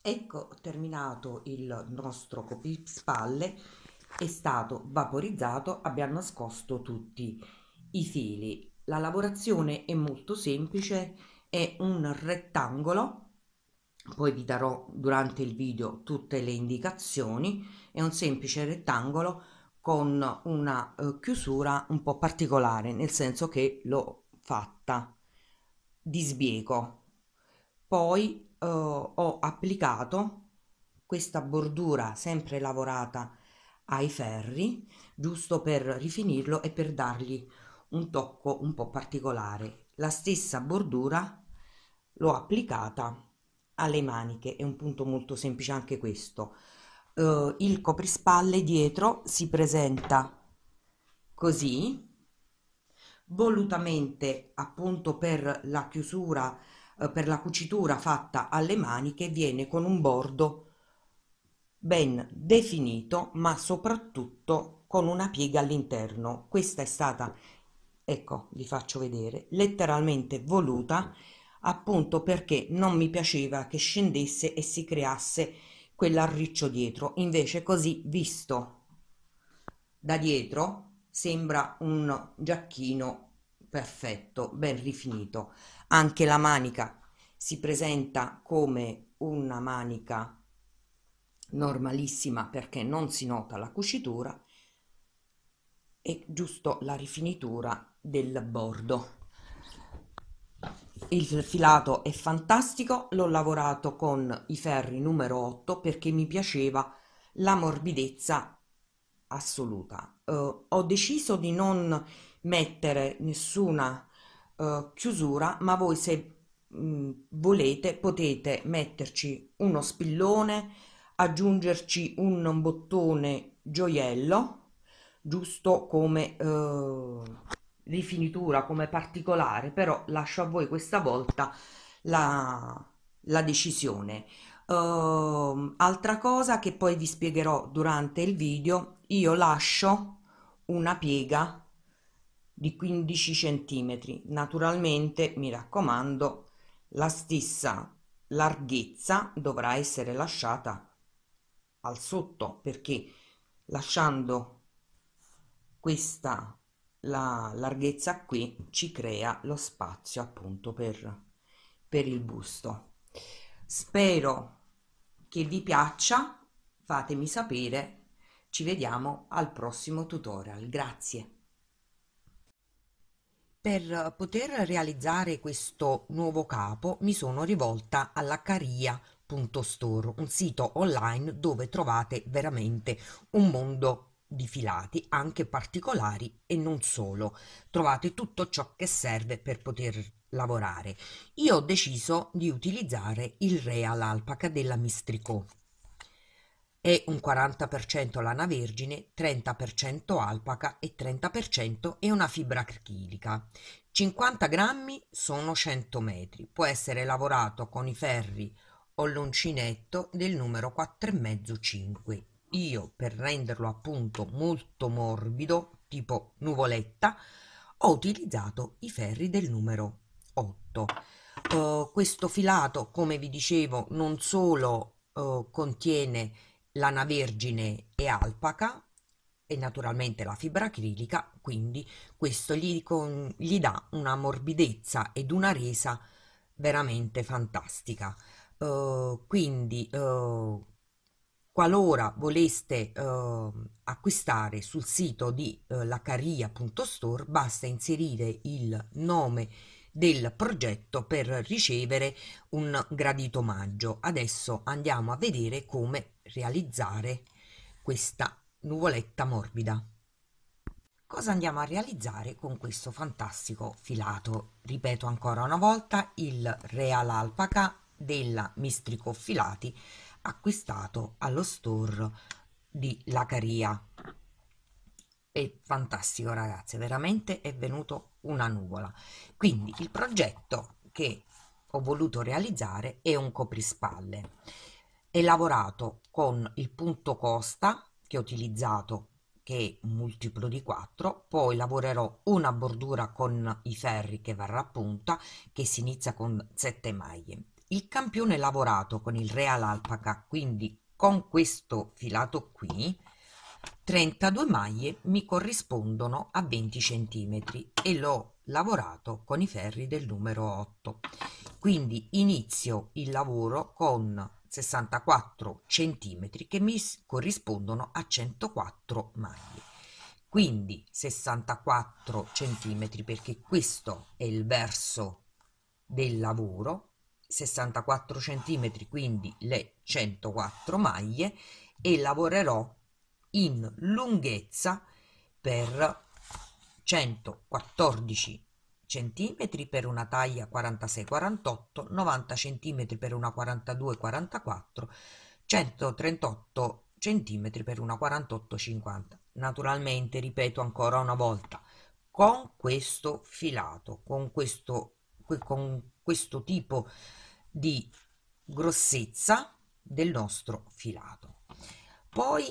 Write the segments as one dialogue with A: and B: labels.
A: Ecco terminato il nostro coprispalle, è stato vaporizzato, abbiamo nascosto tutti i fili. La lavorazione è molto semplice, è un rettangolo poi vi darò durante il video tutte le indicazioni è un semplice rettangolo con una eh, chiusura un po' particolare nel senso che l'ho fatta di sbieco poi eh, ho applicato questa bordura sempre lavorata ai ferri giusto per rifinirlo e per dargli un tocco un po' particolare la stessa bordura l'ho applicata alle maniche è un punto molto semplice anche questo eh, il coprispalle dietro si presenta così volutamente appunto per la chiusura eh, per la cucitura fatta alle maniche viene con un bordo ben definito ma soprattutto con una piega all'interno questa è stata ecco vi faccio vedere letteralmente voluta appunto perché non mi piaceva che scendesse e si creasse quell'arriccio dietro invece così visto da dietro sembra un giacchino perfetto, ben rifinito. Anche la manica si presenta come una manica normalissima perché non si nota la cucitura e giusto la rifinitura del bordo. Il filato è fantastico, l'ho lavorato con i ferri numero 8 perché mi piaceva la morbidezza assoluta. Uh, ho deciso di non mettere nessuna uh, chiusura, ma voi se mh, mm, volete potete metterci uno spillone, aggiungerci un bottone gioiello, giusto come uh, rifinitura, come particolare, però lascio a voi questa volta la, la decisione. Uh, altra cosa che poi vi spiegherò durante il video, io lascio una piega di 15 centimetri naturalmente mi raccomando la stessa larghezza dovrà essere lasciata al sotto perché lasciando questa la larghezza qui ci crea lo spazio appunto per, per il busto spero che vi piaccia fatemi sapere ci vediamo al prossimo tutorial grazie per poter realizzare questo nuovo capo mi sono rivolta alla caria.store, un sito online dove trovate veramente un mondo di filati anche particolari e non solo. Trovate tutto ciò che serve per poter lavorare. Io ho deciso di utilizzare il Real Alpaca della mistrico è un 40% lana vergine, 30% alpaca e 30% è una fibra acrilica. 50 grammi sono 100 metri, può essere lavorato con i ferri o l'uncinetto del numero 4,5-5. Io per renderlo appunto molto morbido, tipo nuvoletta, ho utilizzato i ferri del numero 8. Uh, eh, questo filato, come vi dicevo, non solo uh, contiene lana vergine e alpaca e naturalmente la fibra acrilica, quindi questo gli, con, gli dà una morbidezza ed una resa veramente fantastica. Uh, quindi uh, qualora voleste uh, acquistare sul sito di laccaria.store basta inserire il nome del progetto per ricevere un gradito omaggio. Adesso andiamo a vedere come realizzare questa nuvoletta morbida. Cosa andiamo a realizzare con questo fantastico filato? Ripeto ancora una volta il Real Alpaca della Mistrico Filati acquistato allo store di Lacaria. È fantastico ragazzi, veramente è venuto una nuvola. Quindi il progetto che ho voluto realizzare è un coprispalle. È lavorato con il punto costa che ho utilizzato che è un multiplo di 4, poi lavorerò una bordura con i ferri che varrà a punta che si inizia con 7 maglie. Il campione lavorato con il Real Alpaca, quindi con questo filato qui, 32 maglie mi corrispondono a 20 centimetri e l'ho lavorato con i ferri del numero 8 quindi inizio il lavoro con 64 centimetri che mi corrispondono a 104 maglie quindi 64 centimetri perché questo è il verso del lavoro 64 centimetri quindi le 104 maglie e lavorerò in lunghezza per 114 cm per una taglia 46-48, 90 cm per una 42-44, 138 cm per una 48-50. Naturalmente, ripeto ancora una volta, con questo filato, con questo, con questo tipo di grossezza del nostro filato. Poi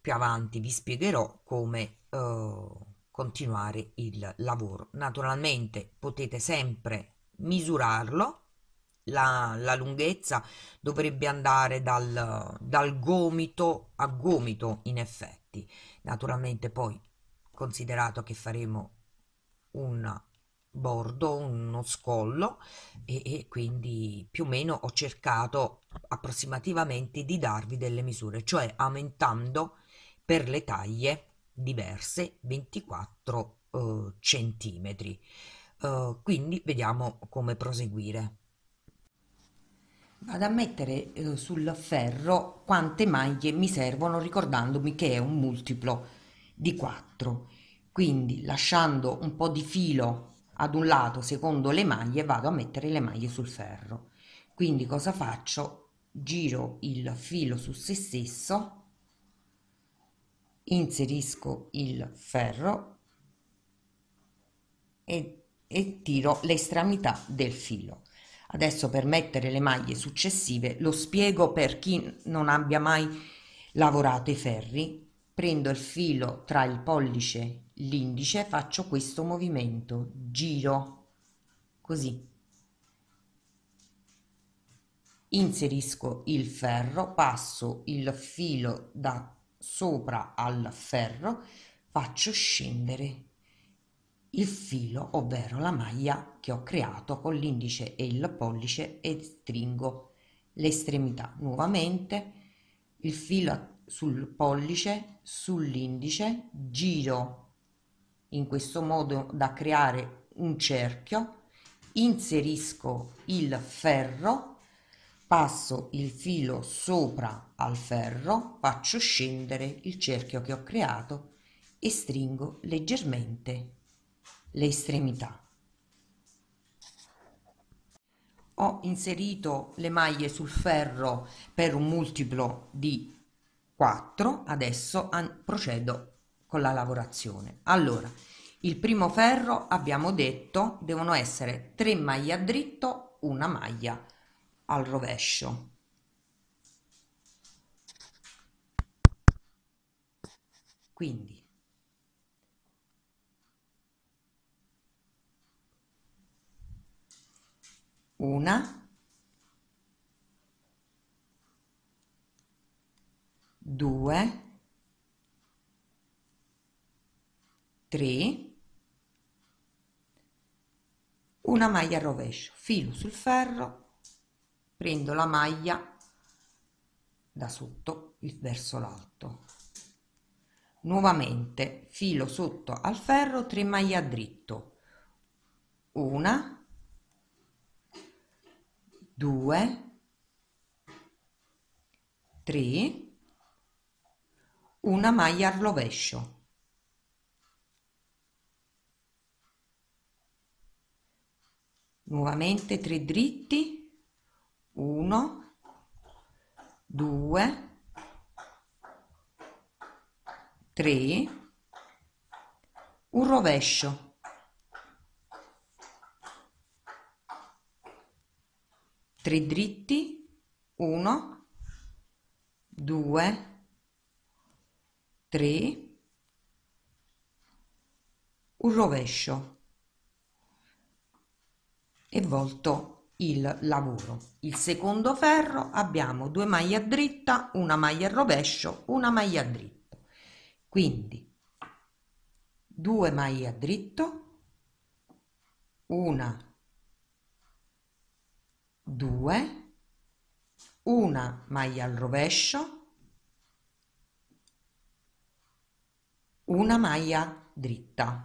A: più avanti vi spiegherò come uh, continuare il lavoro. Naturalmente potete sempre misurarlo, la, la lunghezza dovrebbe andare dal, dal gomito a gomito in effetti. Naturalmente poi considerato che faremo un bordo, uno scollo e, e, quindi più o meno ho cercato approssimativamente di darvi delle misure, cioè aumentando per le taglie diverse 24 eh, centimetri. Eh, quindi vediamo come proseguire. Vado a mettere eh, sul ferro quante maglie mi servono ricordandomi che è un multiplo di 4. Quindi lasciando un po' di filo ad un lato secondo le maglie vado a mettere le maglie sul ferro. Quindi cosa faccio? Giro il filo su se stesso inserisco il ferro e, e tiro l'estremità del filo adesso per mettere le maglie successive lo spiego per chi non abbia mai lavorato i ferri prendo il filo tra il pollice e l'indice faccio questo movimento giro così inserisco il ferro passo il filo da sopra al ferro faccio scendere il filo ovvero la maglia che ho creato con l'indice e il pollice e stringo l'estremità nuovamente il filo sul pollice sull'indice giro in questo modo da creare un cerchio inserisco il ferro passo il filo sopra al ferro faccio scendere il cerchio che ho creato e stringo leggermente le estremità ho inserito le maglie sul ferro per un multiplo di 4 adesso procedo con la lavorazione allora il primo ferro abbiamo detto devono essere 3 maglie a dritto una maglia al rovescio. Quindi una due tre una maglia al rovescio, filo sul ferro prendo la maglia da sotto verso l'alto nuovamente filo sotto al ferro 3 a dritto una due tre una maglia al rovescio nuovamente 3 dritti uno, due, tre, un rovescio. Tre dritti, uno, due, tre, un rovescio e volto il lavoro. Il secondo ferro abbiamo due maglie a dritta, una maglia a rovescio, una maglia a dritto. Quindi due maglie a dritto, una, due, una maglia al rovescio, una maglia dritta.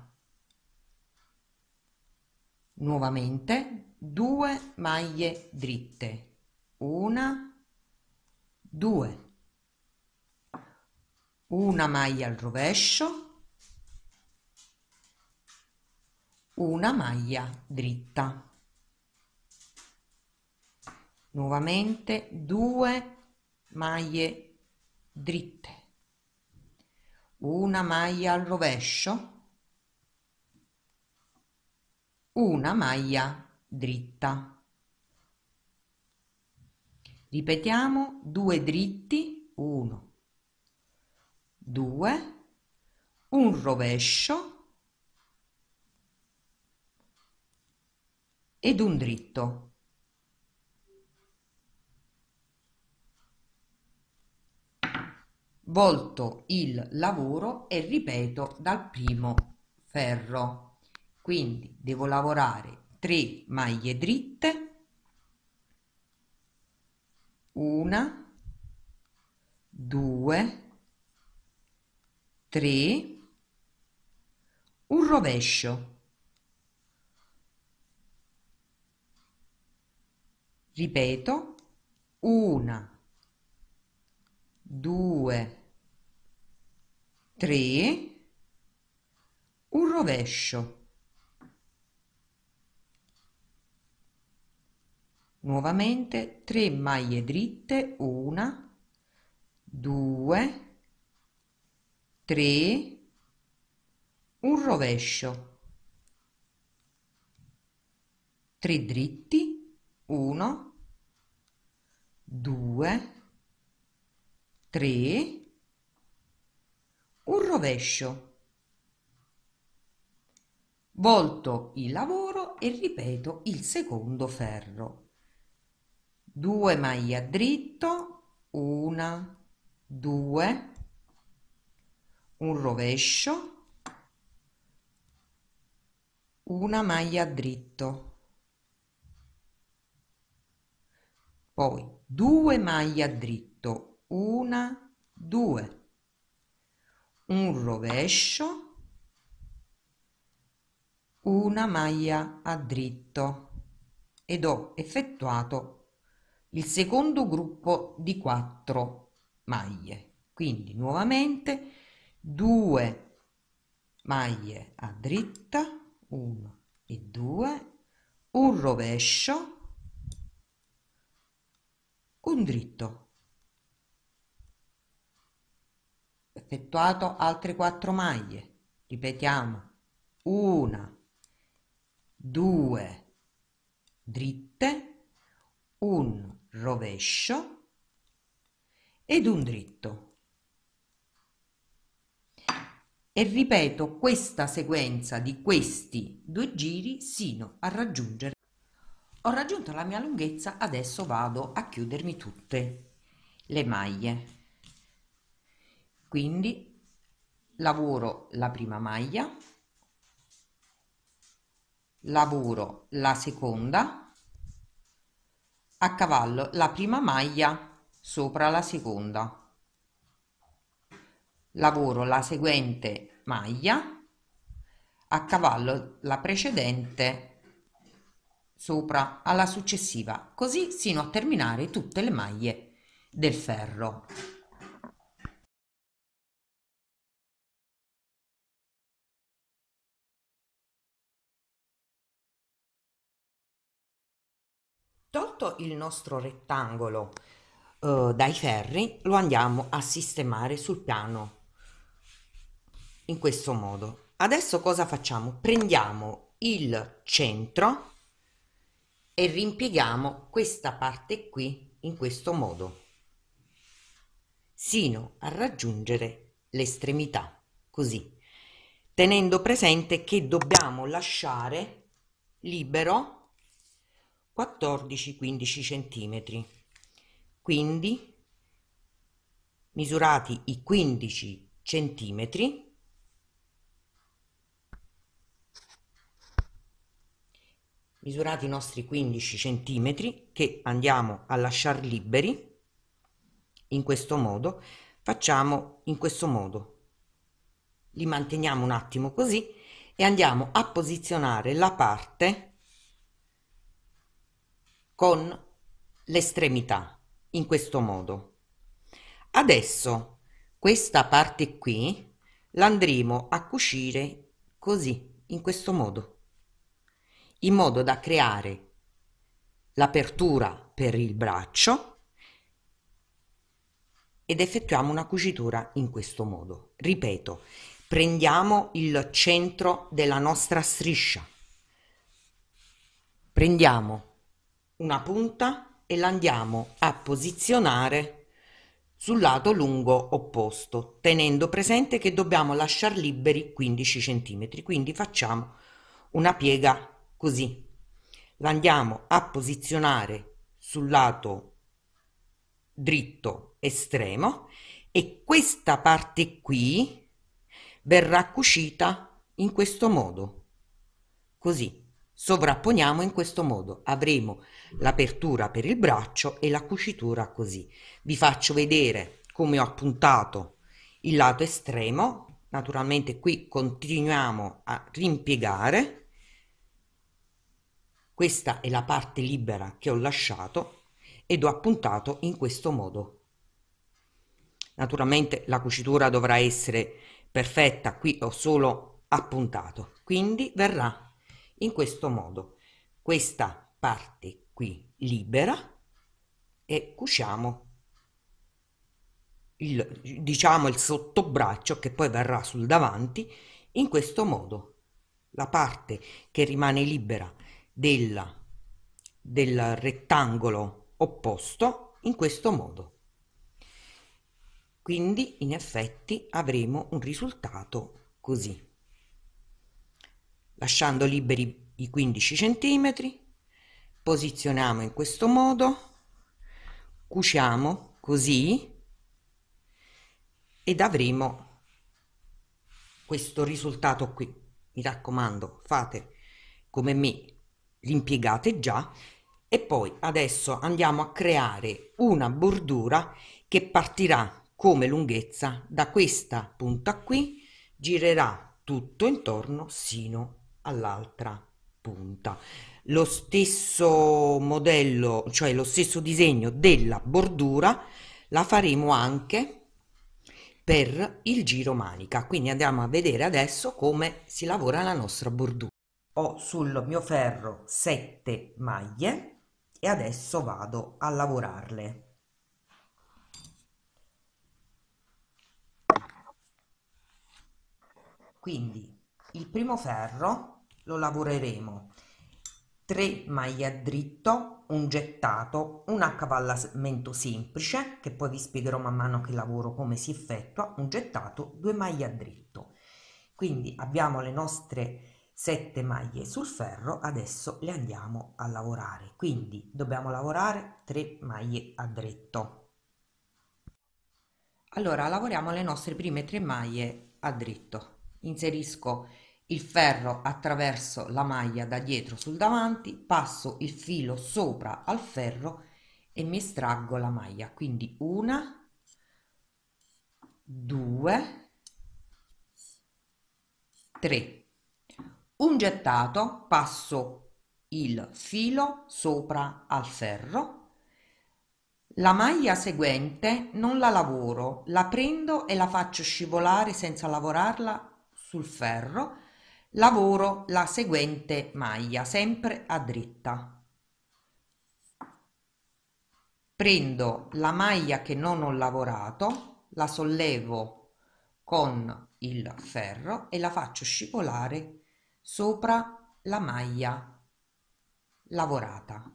A: Nuovamente due maglie dritte una due una maglia al rovescio una maglia dritta nuovamente due maglie dritte una maglia al rovescio una maglia dritta ripetiamo due dritti uno, due, un rovescio ed un dritto volto il lavoro e ripeto dal primo ferro quindi devo lavorare 3 maglie dritte, una, due, tre, un rovescio. Ripeto, una, due, tre, un rovescio. nuovamente 3 maglie dritte 1 2 3 un rovescio 3 dritti 1 2 3 un rovescio volto il lavoro e ripeto il secondo ferro 2 a dritto una due un rovescio una maglia dritto poi 2 a dritto una due un rovescio una maglia a dritto ed ho effettuato il secondo gruppo di 4 maglie quindi nuovamente 2 maglie a dritta 1 e 2 un rovescio un dritto effettuato altre 4 maglie ripetiamo 1 2 dritte 1 rovescio ed un dritto e ripeto questa sequenza di questi due giri sino a raggiungere ho raggiunto la mia lunghezza adesso vado a chiudermi tutte le maglie quindi lavoro la prima maglia lavoro la seconda a cavallo la prima maglia sopra la seconda lavoro la seguente maglia a cavallo la precedente sopra alla successiva così sino a terminare tutte le maglie del ferro Tolto il nostro rettangolo eh, dai ferri, lo andiamo a sistemare sul piano in questo modo. Adesso cosa facciamo? Prendiamo il centro e rimpieghiamo questa parte qui in questo modo sino a raggiungere l'estremità così tenendo presente che dobbiamo lasciare libero 14-15 cm. Quindi misurati i 15 cm misurati i nostri 15 cm che andiamo a lasciar liberi in questo modo facciamo in questo modo li manteniamo un attimo così e andiamo a posizionare la parte con l'estremità in questo modo adesso questa parte qui l'andremo a cucire così in questo modo in modo da creare l'apertura per il braccio ed effettuiamo una cucitura in questo modo ripeto prendiamo il centro della nostra striscia prendiamo una punta e la andiamo a posizionare sul lato lungo opposto tenendo presente che dobbiamo lasciar liberi 15 centimetri quindi facciamo una piega così la andiamo a posizionare sul lato dritto estremo e questa parte qui verrà cucita in questo modo così Sovrapponiamo in questo modo, avremo l'apertura per il braccio e la cucitura così. Vi faccio vedere come ho appuntato il lato estremo, naturalmente qui continuiamo a rimpiegare, questa è la parte libera che ho lasciato ed ho appuntato in questo modo. Naturalmente la cucitura dovrà essere perfetta, qui ho solo appuntato, quindi verrà in questo modo questa parte qui libera e cuciamo il, diciamo il sottobraccio che poi verrà sul davanti in questo modo la parte che rimane libera della, del rettangolo opposto in questo modo quindi in effetti avremo un risultato così lasciando liberi i 15 centimetri posizioniamo in questo modo, cuciamo così ed avremo questo risultato qui. Mi raccomando, fate come me, l'impiegate già e poi adesso andiamo a creare una bordura che partirà come lunghezza da questa punta qui, girerà tutto intorno sino all'altra punta. Lo stesso modello, cioè lo stesso disegno della bordura la faremo anche per il giro manica. Quindi andiamo a vedere adesso come si lavora la nostra bordura. Ho sul mio ferro 7 maglie e adesso vado a lavorarle. Quindi il primo ferro lo lavoreremo 3 maglie a dritto un gettato un accavallamento semplice che poi vi spiegherò man mano che lavoro come si effettua un gettato 2 maglie a dritto quindi abbiamo le nostre 7 maglie sul ferro adesso le andiamo a lavorare quindi dobbiamo lavorare 3 maglie a dritto allora lavoriamo le nostre prime 3 maglie a dritto inserisco il ferro attraverso la maglia da dietro sul davanti, passo il filo sopra al ferro e mi estraggo la maglia. Quindi una, due, tre. Un gettato, passo il filo sopra al ferro. La maglia seguente non la lavoro, la prendo e la faccio scivolare senza lavorarla sul ferro Lavoro la seguente maglia sempre a dritta. Prendo la maglia che non ho lavorato, la sollevo con il ferro e la faccio scivolare sopra la maglia lavorata.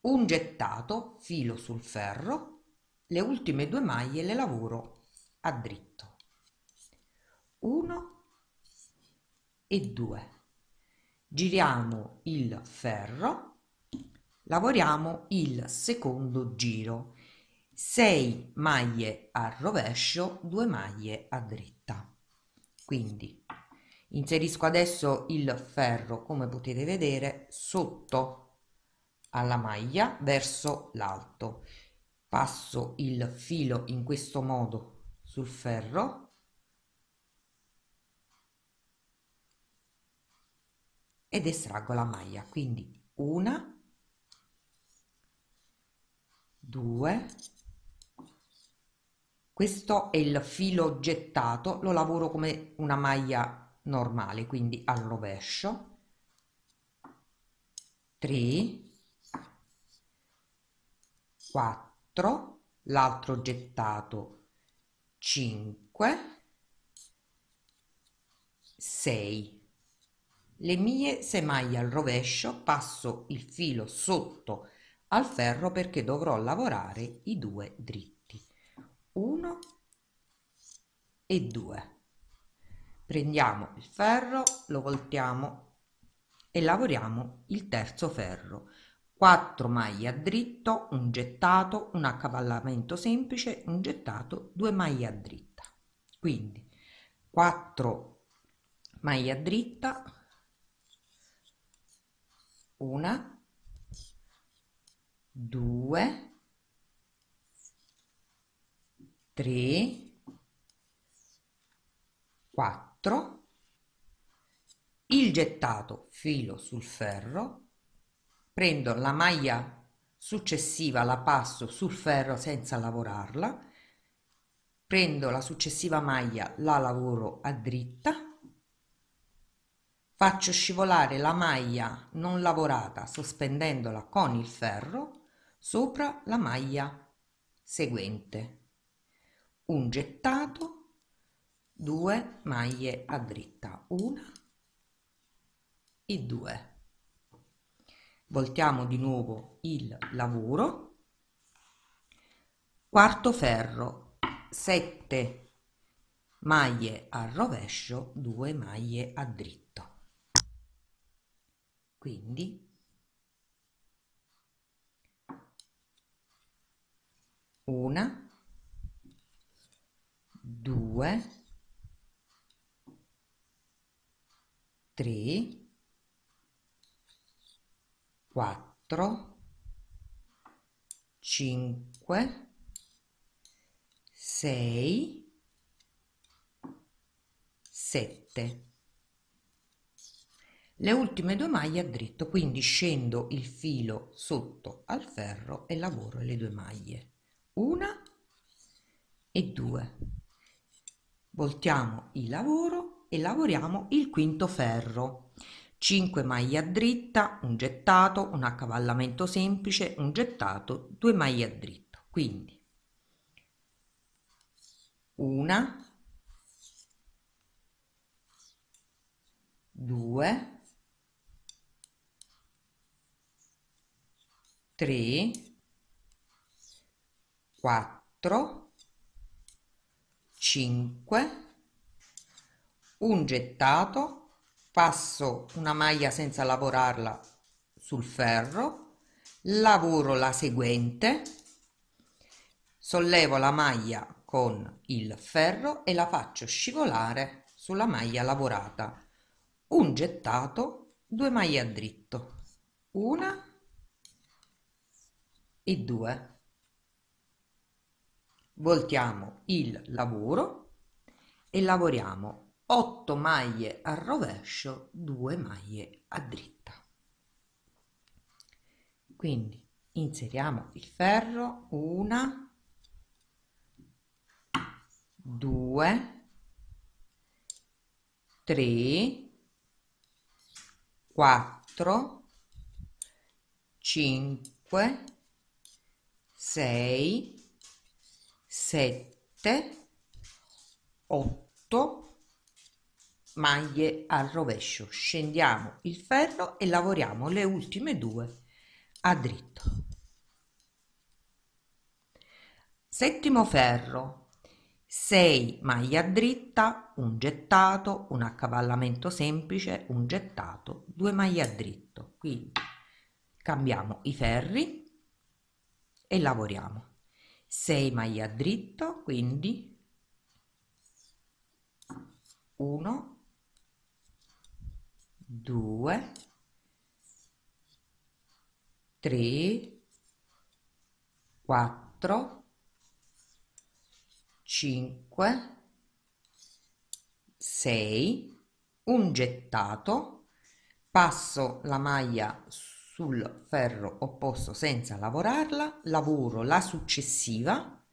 A: Un gettato, filo sul ferro, le ultime due maglie le lavoro a dritto. 1 e 2 giriamo il ferro lavoriamo il secondo giro 6 maglie a rovescio 2 maglie a dritta quindi inserisco adesso il ferro come potete vedere sotto alla maglia verso l'alto passo il filo in questo modo sul ferro ed estraggo la maglia quindi una due questo è il filo gettato lo lavoro come una maglia normale quindi al rovescio 3 4 l'altro gettato 5 6 le mie semmai al rovescio passo il filo sotto al ferro perché dovrò lavorare i due dritti. 1 e 2. Prendiamo il ferro, lo voltiamo e lavoriamo il terzo ferro. 4 maglie a dritto, un gettato, un accavallamento semplice, un gettato, 2 maglie a dritta. Quindi 4 a dritta, una, due, tre, quattro, il gettato filo sul ferro, prendo la maglia successiva, la passo sul ferro senza lavorarla, prendo la successiva maglia, la lavoro a dritta Faccio scivolare la maglia non lavorata sospendendola con il ferro sopra la maglia seguente. Un gettato, due maglie a dritta, una e due. Voltiamo di nuovo il lavoro. Quarto ferro, 7 maglie al rovescio, 2 maglie a dritto quindi una, due, tre, quattro, cinque, sei, sette. Le ultime due maglie a dritto, quindi scendo il filo sotto al ferro e lavoro le due maglie. Una e due. Voltiamo il lavoro e lavoriamo il quinto ferro. 5 maglie a dritta, un gettato, un accavallamento semplice, un gettato, 2 maglie a dritto Quindi una, due, 3, 4, 5, un gettato, passo una maglia senza lavorarla sul ferro, lavoro la seguente, sollevo la maglia con il ferro e la faccio scivolare sulla maglia lavorata, un gettato, due maglie a dritto, una e due voltiamo il lavoro e lavoriamo 8 maglie al rovescio 2 maglie a dritta quindi inseriamo il ferro 1 2 3 4 5 6, 7, 8 maglie al rovescio. Scendiamo il ferro e lavoriamo le ultime due a dritto. Settimo ferro. 6 maglie a dritta, un gettato, un accavallamento semplice, un gettato, 2 maglie a dritto. Quindi cambiamo i ferri e lavoriamo 6 a dritto quindi 1 2 3 4 5 6 un gettato passo la maglia su sul ferro opposto senza lavorarla, lavoro la successiva,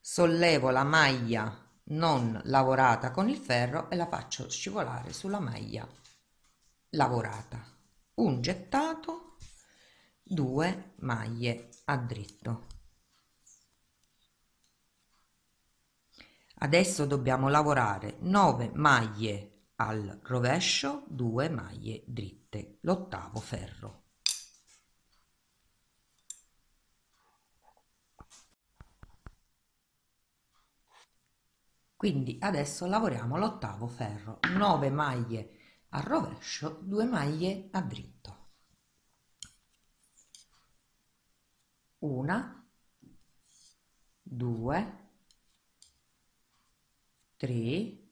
A: sollevo la maglia non lavorata con il ferro e la faccio scivolare sulla maglia lavorata. Un gettato, due maglie a dritto. Adesso dobbiamo lavorare 9 maglie al rovescio 2 maglie dritte, l'ottavo ferro. Quindi adesso lavoriamo l'ottavo ferro, 9 maglie al rovescio, 2 maglie a dritto. Una, due, tre,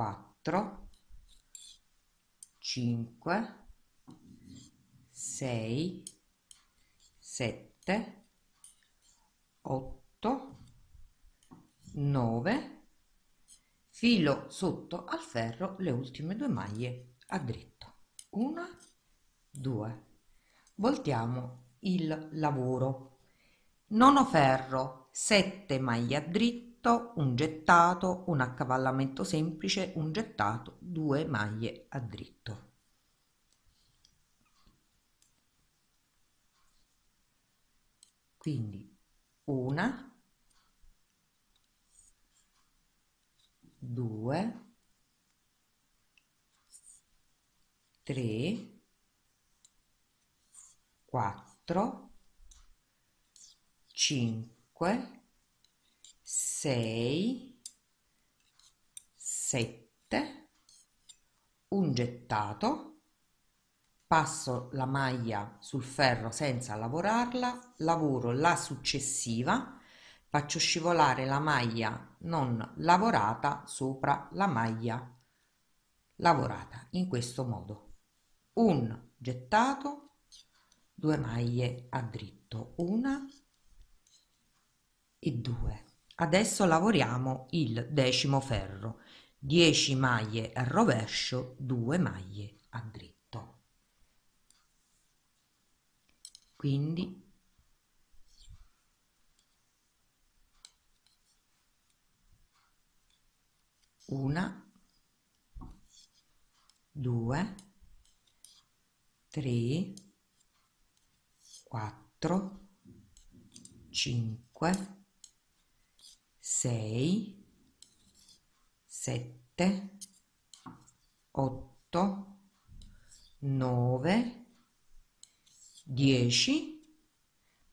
A: 4 5 6 7 8 9 filo sotto al ferro le ultime due maglie a dritto 1 2 voltiamo il lavoro nono ferro 7 maglie a dritto dritto, un gettato, un accavallamento semplice, un gettato, due maglie a dritto. Quindi una, due, tre, quattro, cinque, 6 7 un gettato passo la maglia sul ferro senza lavorarla lavoro la successiva faccio scivolare la maglia non lavorata sopra la maglia lavorata in questo modo un gettato due maglie a dritto una e due Adesso lavoriamo il decimo ferro, 10 maglie a rovescio, 2 maglie a dritto. Quindi una, due, tre, quattro, cinque, 6, 7, 8, 9, 10,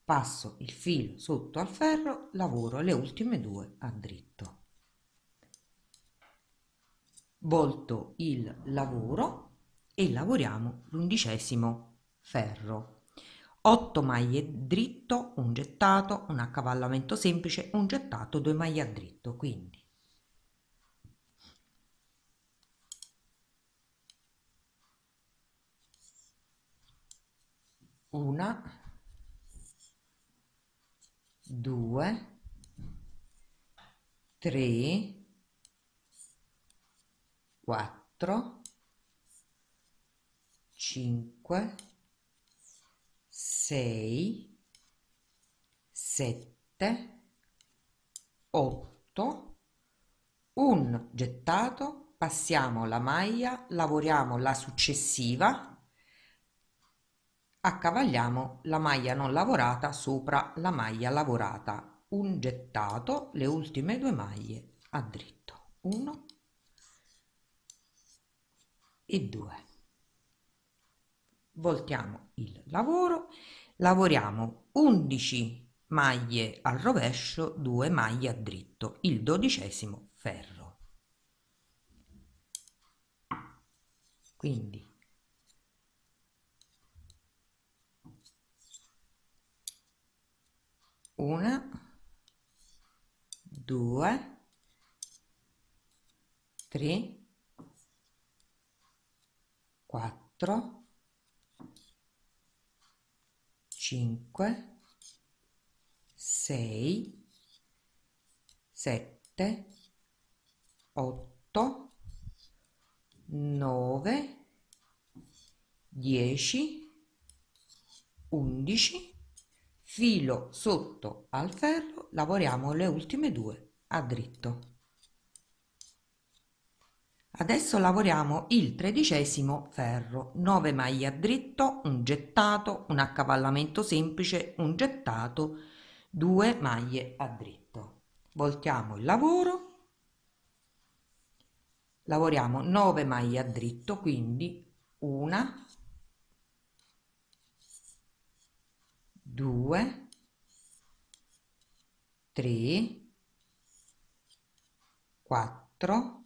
A: passo il filo sotto al ferro, lavoro le ultime due a dritto. Volto il lavoro e lavoriamo l'undicesimo ferro. 8 maglie dritto, un gettato, un accavallamento semplice, un gettato, 2 maglie a dritto, quindi una, due, tre, quattro, cinque, 6, 7, 8, un gettato, passiamo la maglia, lavoriamo la successiva, accavalliamo la maglia non lavorata sopra la maglia lavorata, un gettato, le ultime due maglie a dritto, 1 e 2 voltiamo il lavoro lavoriamo 11 maglie al rovescio 2 maglie a dritto il dodicesimo ferro quindi una due tre quattro 5, 6, 7, 8, 9, 10, 11, filo sotto al ferro, lavoriamo le ultime due a dritto. Adesso lavoriamo il tredicesimo ferro, 9 maglie a dritto, un gettato, un accavallamento semplice, un gettato, 2 maglie a dritto. Voltiamo il lavoro, lavoriamo 9 maglie a dritto, quindi una, due, tre, quattro,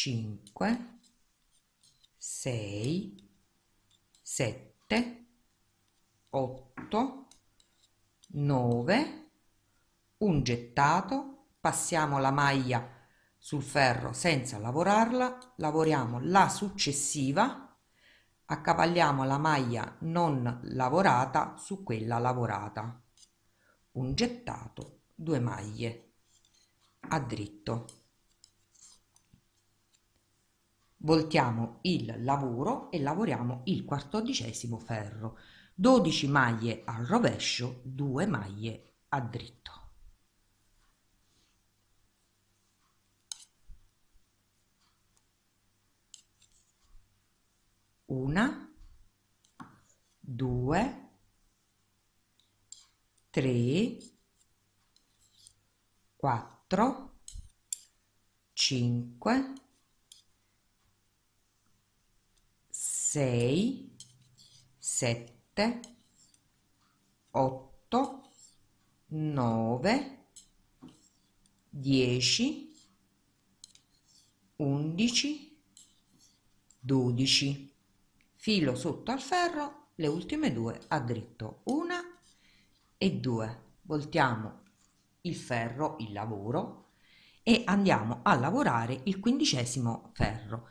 A: 5, 6, 7, 8, 9, un gettato, passiamo la maglia sul ferro senza lavorarla, lavoriamo la successiva, accavalliamo la maglia non lavorata su quella lavorata, un gettato, due maglie, a dritto voltiamo il lavoro e lavoriamo il quattordicesimo ferro 12 maglie al rovescio 2 maglie a dritto una due tre quattro cinque 6, 7, 8, 9, 10, 11, 12. Filo sotto al ferro, le ultime due a dritto, una e due. Voltiamo il ferro, il lavoro, e andiamo a lavorare il quindicesimo ferro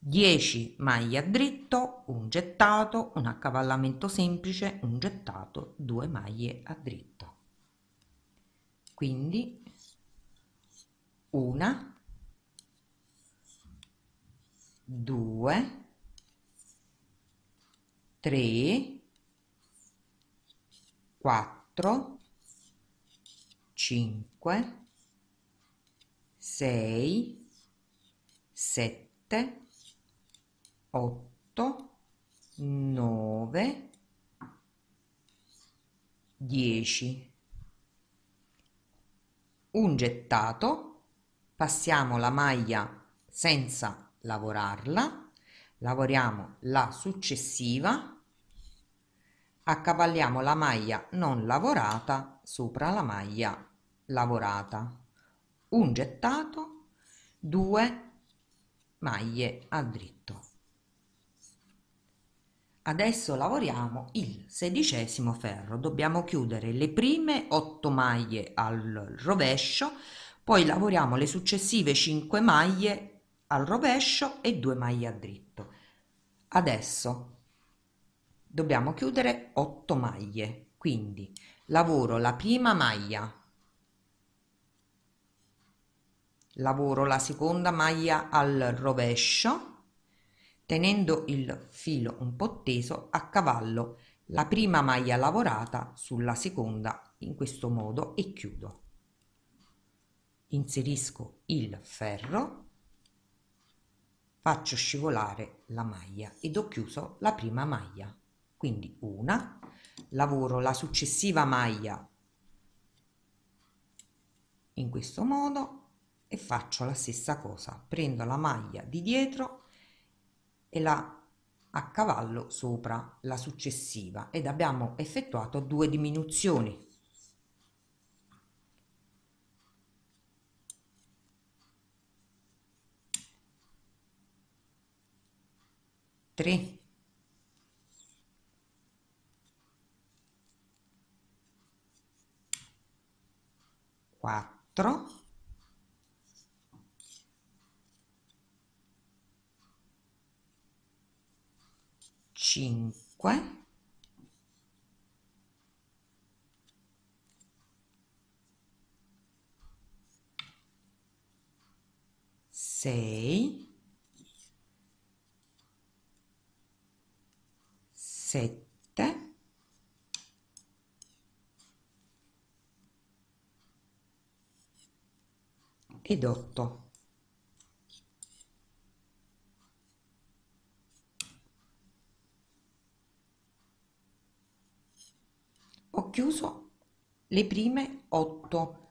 A: 10 a dritto, un gettato, un accavallamento semplice, un gettato, 2 maglie a dritto. Quindi una, due, tre, quattro, cinque, sei, sette, 8, 9, 10. Un gettato, passiamo la maglia senza lavorarla, lavoriamo la successiva, accavalliamo la maglia non lavorata sopra la maglia lavorata un gettato due maglie a dritto Adesso lavoriamo il sedicesimo ferro, dobbiamo chiudere le prime 8 maglie al rovescio, poi lavoriamo le successive 5 maglie al rovescio e 2 maglie a dritto. Adesso dobbiamo chiudere 8 maglie, quindi lavoro la prima maglia, lavoro la seconda maglia al rovescio, tenendo il filo un po' teso a cavallo la prima maglia lavorata sulla seconda in questo modo e chiudo inserisco il ferro faccio scivolare la maglia ed ho chiuso la prima maglia quindi una lavoro la successiva maglia in questo modo e faccio la stessa cosa prendo la maglia di dietro e la a cavallo sopra la successiva ed abbiamo effettuato due diminuzioni Tre. Quattro. cinque sei sette ed otto ho chiuso le prime 8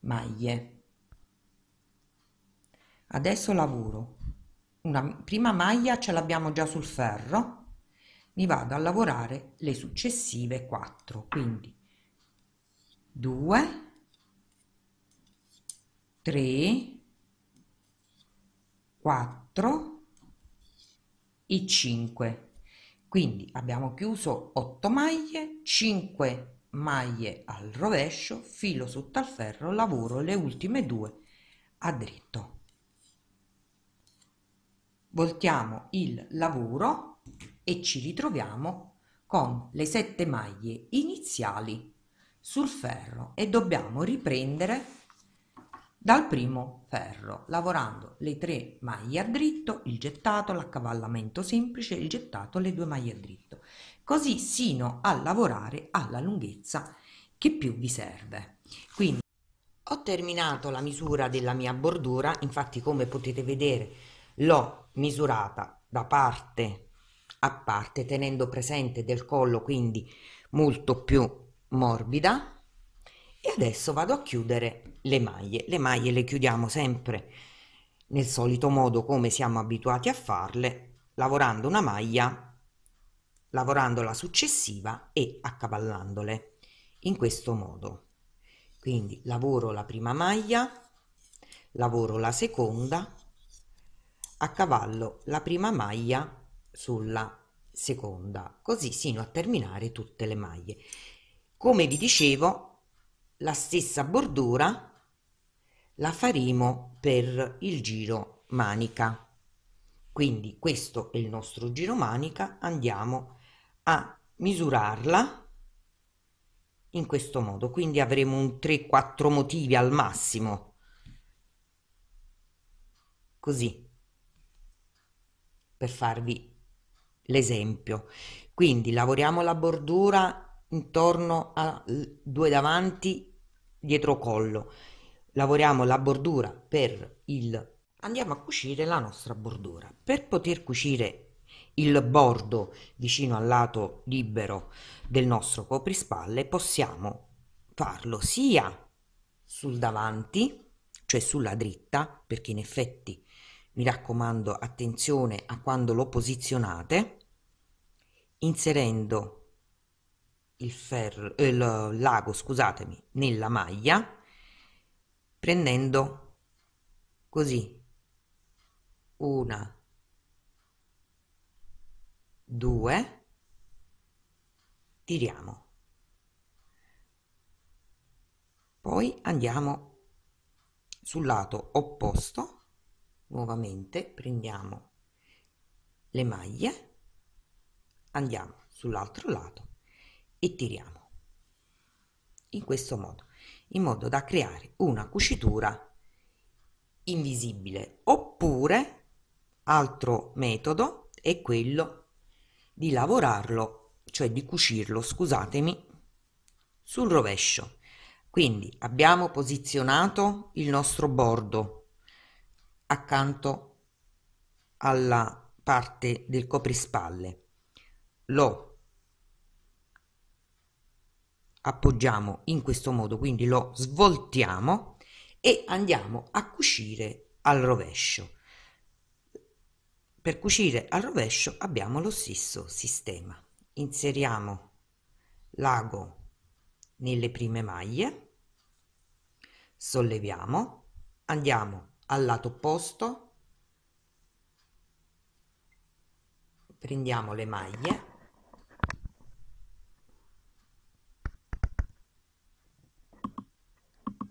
A: maglie adesso lavoro una prima maglia ce l'abbiamo già sul ferro mi vado a lavorare le successive 4 quindi 2 3 4 e 5 quindi abbiamo chiuso 8 maglie 5 maglie al rovescio filo sotto al ferro lavoro le ultime due a dritto voltiamo il lavoro e ci ritroviamo con le sette maglie iniziali sul ferro e dobbiamo riprendere dal primo ferro, lavorando le tre maglie a dritto, il gettato, l'accavallamento semplice, il gettato, le due maglie a dritto, così sino a lavorare alla lunghezza che più vi serve. Quindi ho terminato la misura della mia bordura, infatti come potete vedere l'ho misurata da parte a parte tenendo presente del collo quindi molto più morbida e adesso vado a chiudere le maglie. Le maglie le chiudiamo sempre nel solito modo come siamo abituati a farle, lavorando una maglia, lavorando la successiva e accavallandole in questo modo. Quindi lavoro la prima maglia, lavoro la seconda, accavallo la prima maglia sulla seconda, così sino a terminare tutte le maglie. Come vi dicevo, la stessa bordura la faremo per il giro manica quindi questo è il nostro giro manica andiamo a misurarla in questo modo quindi avremo un 3 4 motivi al massimo così per farvi l'esempio quindi lavoriamo la bordura intorno a due davanti dietro collo Lavoriamo la bordura per il... Andiamo a cucire la nostra bordura. Per poter cucire il bordo vicino al lato libero del nostro coprispalle possiamo farlo sia sul davanti, cioè sulla dritta, perché in effetti mi raccomando attenzione a quando lo posizionate, inserendo il, ferro, eh, il l'ago, scusatemi, nella maglia prendendo così una, due, tiriamo. Poi andiamo sul lato opposto, nuovamente prendiamo le maglie, andiamo sull'altro lato e tiriamo in questo modo in modo da creare una cucitura invisibile oppure altro metodo è quello di lavorarlo cioè di cucirlo scusatemi sul rovescio quindi abbiamo posizionato il nostro bordo accanto alla parte del coprispalle lo appoggiamo in questo modo quindi lo svoltiamo e andiamo a cucire al rovescio per cucire al rovescio abbiamo lo stesso sistema inseriamo l'ago nelle prime maglie solleviamo andiamo al lato opposto prendiamo le maglie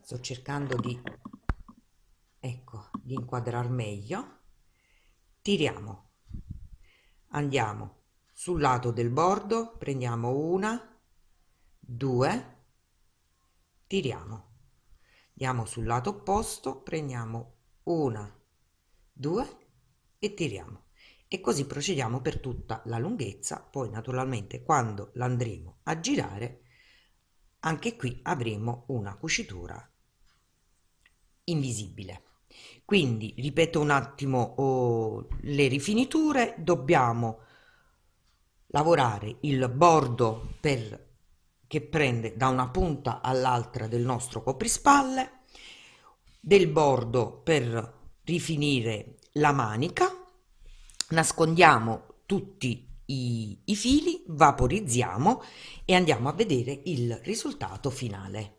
A: sto cercando di, ecco, di inquadrar meglio, tiriamo, andiamo sul lato del bordo, prendiamo una, due, tiriamo, andiamo sul lato opposto, prendiamo una, due e tiriamo e così procediamo per tutta la lunghezza poi naturalmente quando l'andremo a girare anche qui avremo una cucitura invisibile. Quindi ripeto un attimo oh, le rifiniture, dobbiamo lavorare il bordo per, che prende da una punta all'altra del nostro coprispalle, del bordo per rifinire la manica, nascondiamo tutti i, i fili, vaporizziamo e andiamo a vedere il risultato finale.